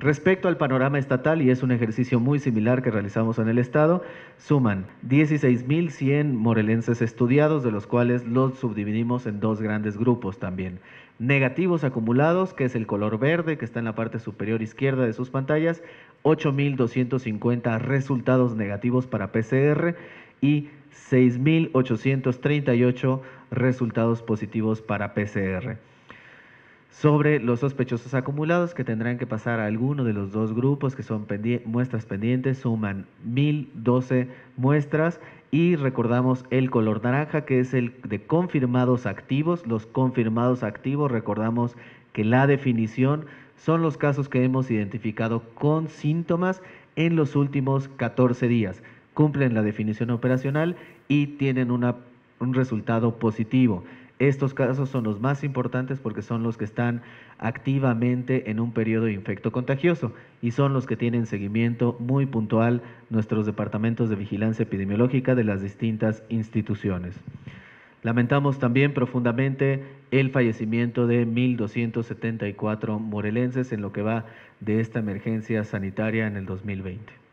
Respecto al panorama estatal, y es un ejercicio muy similar que realizamos en el Estado, suman 16.100 morelenses estudiados, de los cuales los subdividimos en dos grandes grupos también. Negativos acumulados, que es el color verde que está en la parte superior izquierda de sus pantallas, 8.250 resultados negativos para PCR y 6.838 resultados positivos para PCR sobre los sospechosos acumulados que tendrán que pasar a alguno de los dos grupos que son muestras pendientes, suman 1012 muestras y recordamos el color naranja que es el de confirmados activos. Los confirmados activos recordamos que la definición son los casos que hemos identificado con síntomas en los últimos 14 días. Cumplen la definición operacional y tienen una, un resultado positivo. Estos casos son los más importantes porque son los que están activamente en un periodo infecto contagioso y son los que tienen seguimiento muy puntual nuestros departamentos de vigilancia epidemiológica de las distintas instituciones. Lamentamos también profundamente el fallecimiento de 1.274 morelenses en lo que va de esta emergencia sanitaria en el 2020.